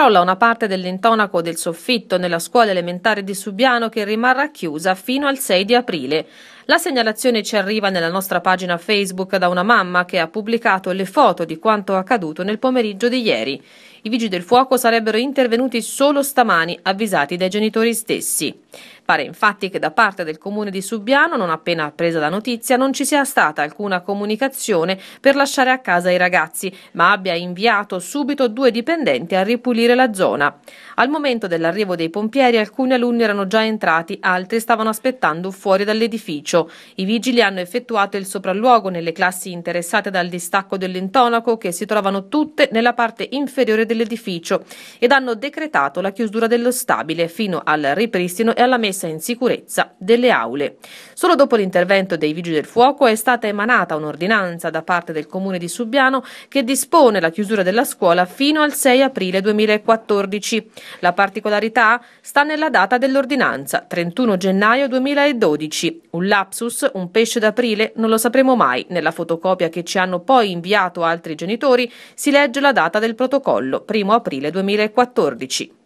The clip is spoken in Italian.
crolla una parte dell'intonaco del soffitto nella scuola elementare di Subiano che rimarrà chiusa fino al 6 di aprile. La segnalazione ci arriva nella nostra pagina Facebook da una mamma che ha pubblicato le foto di quanto accaduto nel pomeriggio di ieri. I vigili del fuoco sarebbero intervenuti solo stamani, avvisati dai genitori stessi. Pare infatti che da parte del comune di Subiano, non appena presa la notizia, non ci sia stata alcuna comunicazione per lasciare a casa i ragazzi, ma abbia inviato subito due dipendenti a ripulire la zona. Al momento dell'arrivo dei pompieri alcuni alunni erano già entrati, altri stavano aspettando fuori dall'edificio. Rovigo. I vigili hanno effettuato il sopralluogo nelle classi interessate dal distacco dell'intonaco che si trovano tutte nella parte inferiore dell'edificio ed hanno decretato la chiusura dello stabile fino al ripristino e alla messa in sicurezza delle aule. Solo dopo l'intervento dei vigili del fuoco è stata emanata un'ordinanza da parte del comune di Subiano che dispone la chiusura della scuola fino al 6 aprile 2014. La particolarità sta nella data dell'ordinanza, 31 gennaio 2012, un lap lapsus, un pesce d'aprile, non lo sapremo mai. Nella fotocopia che ci hanno poi inviato altri genitori si legge la data del protocollo, 1 aprile 2014.